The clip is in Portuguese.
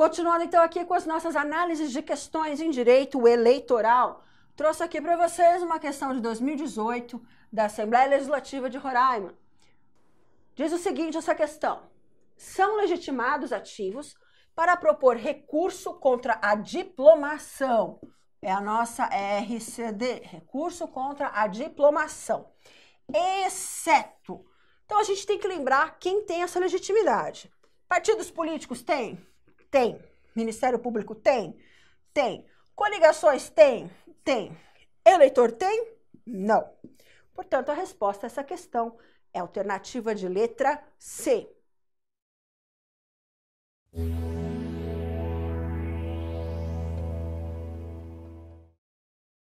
Continuando então aqui com as nossas análises de questões em direito eleitoral, trouxe aqui para vocês uma questão de 2018 da Assembleia Legislativa de Roraima. Diz o seguinte essa questão: são legitimados ativos para propor recurso contra a diplomação. É a nossa RCD, recurso contra a diplomação. Exceto. Então a gente tem que lembrar quem tem essa legitimidade. Partidos políticos têm? Tem. Ministério Público tem? Tem. Coligações tem? Tem. Eleitor tem? Não. Portanto, a resposta a essa questão é alternativa de letra C.